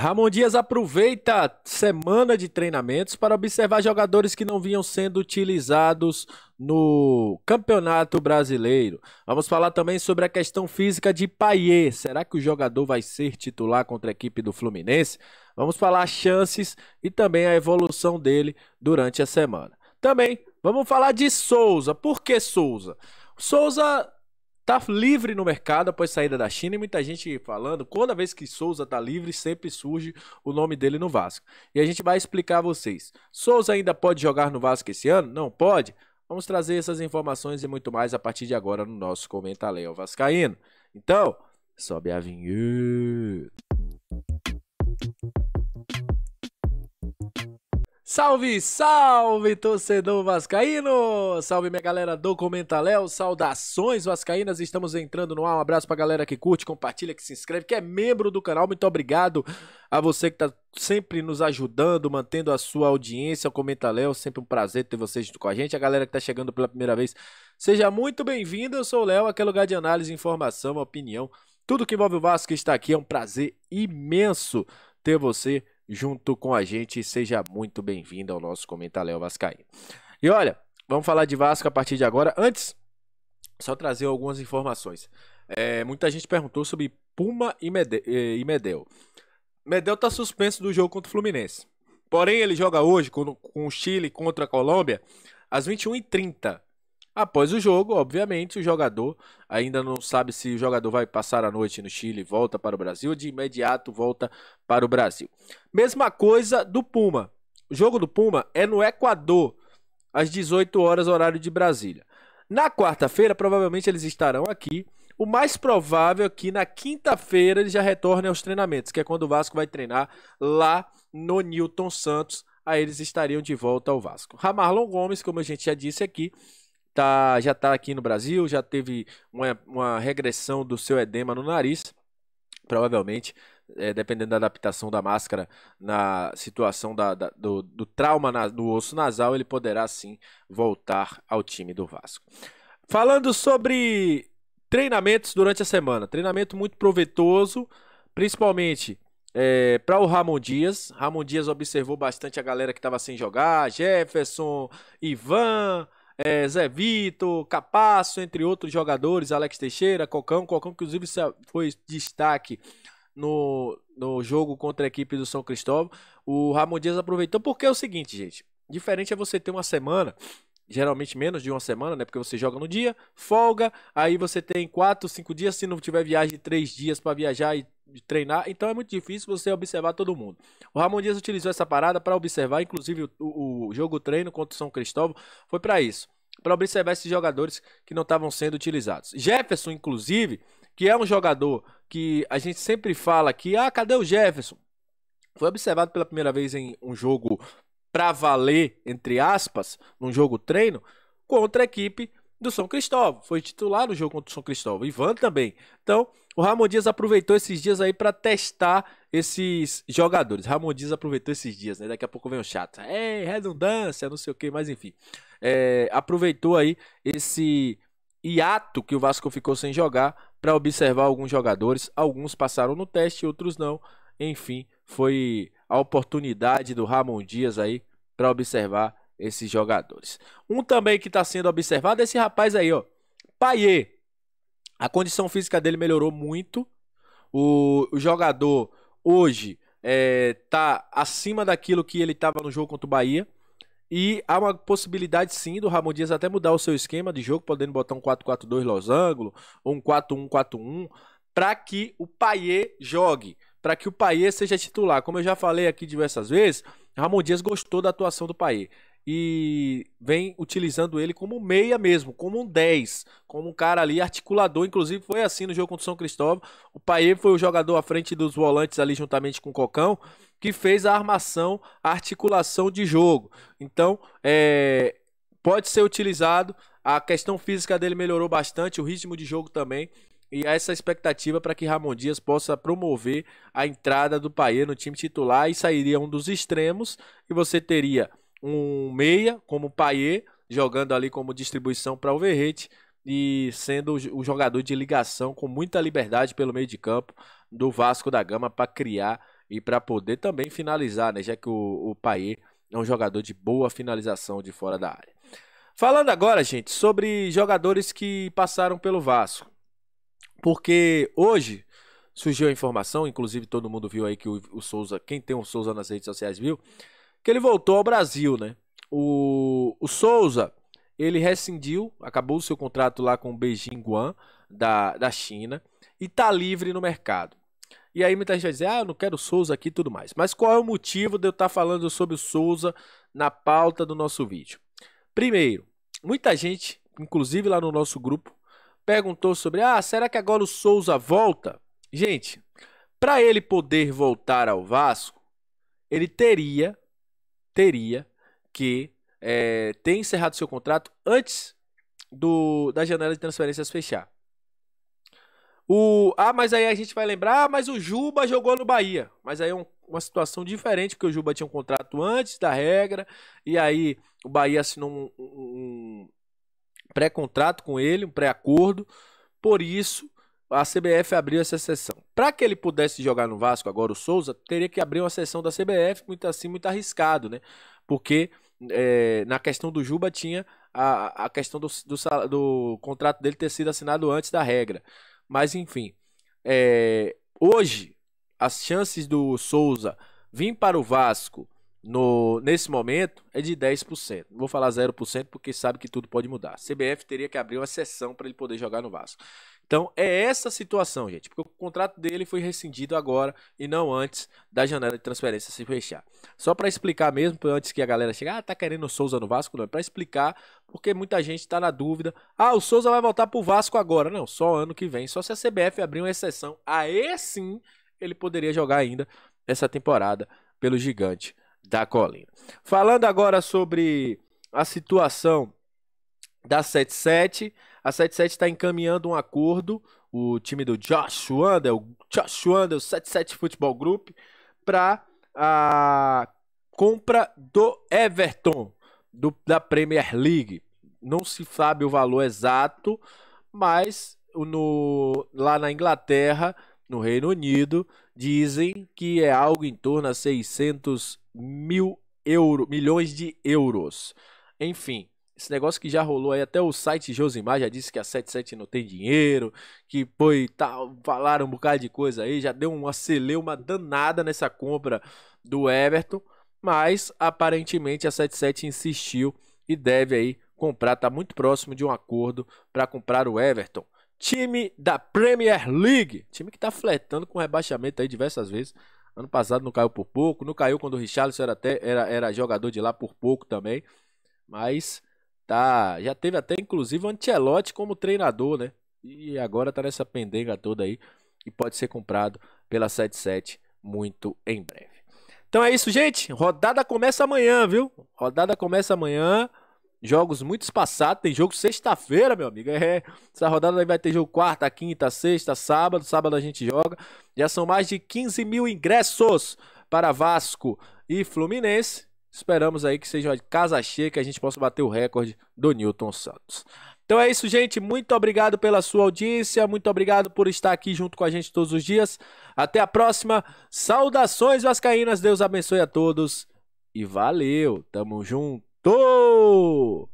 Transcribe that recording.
Ramon Dias aproveita semana de treinamentos para observar jogadores que não vinham sendo utilizados no Campeonato Brasileiro. Vamos falar também sobre a questão física de Paier. Será que o jogador vai ser titular contra a equipe do Fluminense? Vamos falar chances e também a evolução dele durante a semana. Também vamos falar de Souza. Por que Souza? Souza Tá livre no mercado após saída da China e muita gente falando, toda vez que Souza tá livre, sempre surge o nome dele no Vasco. E a gente vai explicar a vocês. Souza ainda pode jogar no Vasco esse ano? Não pode? Vamos trazer essas informações e muito mais a partir de agora no nosso Comenta Léo Vascaíno. Então, sobe a vinheta. Salve, salve, torcedor vascaíno! Salve, minha galera do Comentaléu, saudações vascaínas, estamos entrando no ar, um abraço pra galera que curte, compartilha, que se inscreve, que é membro do canal, muito obrigado a você que tá sempre nos ajudando, mantendo a sua audiência, o Comentaléu, sempre um prazer ter você junto com a gente, a galera que tá chegando pela primeira vez, seja muito bem-vindo, eu sou o Léo, aqui é lugar de análise, informação, opinião, tudo que envolve o Vasco está aqui, é um prazer imenso ter você junto com a gente. Seja muito bem-vindo ao nosso Comentarel Vascaíno. E olha, vamos falar de Vasco a partir de agora. Antes, só trazer algumas informações. É, muita gente perguntou sobre Puma e Medel. Medel está suspenso do jogo contra o Fluminense. Porém, ele joga hoje com, com o Chile contra a Colômbia às 21h30. Após o jogo, obviamente, o jogador ainda não sabe se o jogador vai passar a noite no Chile e volta para o Brasil de imediato volta para o Brasil. Mesma coisa do Puma. O jogo do Puma é no Equador, às 18 horas, horário de Brasília. Na quarta-feira, provavelmente eles estarão aqui. O mais provável é que na quinta-feira eles já retornem aos treinamentos, que é quando o Vasco vai treinar lá no Newton Santos. Aí eles estariam de volta ao Vasco. Ramarlon Gomes, como a gente já disse aqui, tá, já está aqui no Brasil, já teve uma, uma regressão do seu edema no nariz, provavelmente, é, dependendo da adaptação da máscara na situação da, da, do, do, trauma na, do osso nasal, ele poderá sim voltar ao time do Vasco. Falando sobre treinamentos durante a semana, treinamento muito proveitoso, principalmente é, para o Ramon Dias. Ramon Dias observou bastante a galera que estava sem jogar, Jefferson, Ivan, é, Zé Vitor, Capasso, entre outros jogadores, Alex Teixeira, Cocão, Cocão que inclusive foi destaque no, no jogo contra a equipe do São Cristóvão. O Ramon Dias aproveitou porque é o seguinte, gente, diferente é você ter uma semana geralmente menos de uma semana, né? Porque você joga no dia, folga, aí você tem quatro, cinco dias, se não tiver viagem, três dias para viajar e treinar. Então é muito difícil você observar todo mundo. O Ramon Dias utilizou essa parada para observar, inclusive o, o jogo treino contra o São Cristóvão foi para isso, para observar esses jogadores que não estavam sendo utilizados. Jefferson, inclusive, que é um jogador que a gente sempre fala que ah, cadê o Jefferson? Foi observado pela primeira vez em um jogo para valer, entre aspas, num jogo treino, contra a equipe do São Cristóvão. Foi titular no jogo contra o São Cristóvão. Ivan também. Então, o Ramon Dias aproveitou esses dias aí para testar esses jogadores. Ramon Dias aproveitou esses dias, né? Daqui a pouco vem o chato. É, redundância, não sei o que, mas enfim. É, aproveitou aí esse hiato que o Vasco ficou sem jogar para observar alguns jogadores. Alguns passaram no teste, outros não. Enfim, foi a oportunidade do Ramon Dias aí para observar esses jogadores. Um também que está sendo observado é esse rapaz aí, ó, Paier. A condição física dele melhorou muito. O, o jogador hoje está é, acima daquilo que ele estava no jogo contra o Bahia. E há uma possibilidade sim do Ramon Dias até mudar o seu esquema de jogo, podendo botar um 4-4-2 losango ou um 4-1-4-1, para que o Paier jogue para que o Paier seja titular. Como eu já falei aqui diversas vezes, Ramon Dias gostou da atuação do Paier e vem utilizando ele como meia mesmo, como um 10, como um cara ali articulador. Inclusive foi assim no jogo contra o São Cristóvão. O Paier foi o jogador à frente dos volantes ali juntamente com o Cocão, que fez a armação, a articulação de jogo. Então, é, pode ser utilizado. A questão física dele melhorou bastante, o ritmo de jogo também. E há essa expectativa para que Ramon Dias possa promover a entrada do Paier no time titular e sairia um dos extremos e você teria um meia como Paier jogando ali como distribuição para o Verrete e sendo o jogador de ligação com muita liberdade pelo meio de campo do Vasco da Gama para criar e para poder também finalizar, né? Já que o, o Paier é um jogador de boa finalização de fora da área. Falando agora, gente, sobre jogadores que passaram pelo Vasco. Porque hoje surgiu a informação, inclusive todo mundo viu aí que o, o Souza, quem tem o Souza nas redes sociais viu, que ele voltou ao Brasil, né? O, o Souza, ele rescindiu, acabou o seu contrato lá com o Beijing Guan, da, da China, e tá livre no mercado. E aí muita gente vai dizer, ah, eu não quero Souza aqui e tudo mais. Mas qual é o motivo de eu estar tá falando sobre o Souza na pauta do nosso vídeo? Primeiro, muita gente, inclusive lá no nosso grupo, perguntou sobre: ah, será que agora o Souza volta? Gente, para ele poder voltar ao Vasco, ele teria, teria que é, ter encerrado seu contrato antes do, da janela de transferências fechar. O, ah, mas aí a gente vai lembrar, ah, mas o Juba jogou no Bahia. Mas aí é um, uma situação diferente, porque o Juba tinha um contrato antes da regra, e aí o Bahia assinou um, pré-contrato com ele, um pré-acordo. Por isso, a CBF abriu essa sessão. Para que ele pudesse jogar no Vasco agora, o Souza, teria que abrir uma sessão da CBF, muito assim, muito arriscado, né? Porque é, na questão do Juba tinha a, a questão do, do, do, contrato dele ter sido assinado antes da regra. Mas, enfim, é, hoje, as chances do Souza vir para o Vasco no, nesse momento é de 10%. Não vou falar 0% porque sabe que tudo pode mudar. CBF teria que abrir uma sessão para ele poder jogar no Vasco. Então é essa situação, gente, porque o contrato dele foi rescindido agora e não antes da janela de transferência se fechar. Só para explicar mesmo, antes que a galera chegue, ah, tá querendo o Souza no Vasco? Não, é para explicar, porque muita gente está na dúvida. Ah, o Souza vai voltar pro Vasco agora? Não, só ano que vem, só se a CBF abrir uma exceção. Aí sim ele poderia jogar ainda essa temporada pelo gigante da colina. Falando agora sobre a situação da 77, a 77 está encaminhando um acordo, o time do Josh Wander, o Josh Wander, o 77 Futebol Group, para a compra do Everton do, da Premier League. Não se sabe o valor exato, mas no, lá na Inglaterra no Reino Unido, dizem que é algo em torno a 600 mil euro, milhões de euros. Enfim, esse negócio que já rolou aí, até o site Josimar já disse que a 77 não tem dinheiro, que foi tal, tá, falaram um bocado de coisa aí, já deu uma celeuma danada nessa compra do Everton, mas aparentemente a 77 insistiu e deve aí comprar, tá muito próximo de um acordo para comprar o Everton time da Premier League. Time que tá fletando com rebaixamento aí diversas vezes. Ano passado não caiu por pouco, não caiu quando o Richarlison era, até, era, era jogador de lá por pouco também. Mas tá, já teve até inclusive o Ancelotti como treinador, né? E agora tá nessa pendenga toda aí e pode ser comprado pela 77 muito em breve. Então é isso, gente. Rodada começa amanhã, viu? Rodada começa amanhã jogos muito espaçados. Tem jogo sexta-feira, meu amigo. É, essa rodada vai ter jogo quarta, quinta, sexta, sábado. Sábado a gente joga. Já são mais de 15 mil ingressos para Vasco e Fluminense. Esperamos aí que seja uma casa cheia, que a gente possa bater o recorde do Newton Santos. Então é isso, gente. Muito obrigado pela sua audiência. Muito obrigado por estar aqui junto com a gente todos os dias. Até a próxima. Saudações, Vascaínas. Deus abençoe a todos. E valeu. Tamo junto. Tô!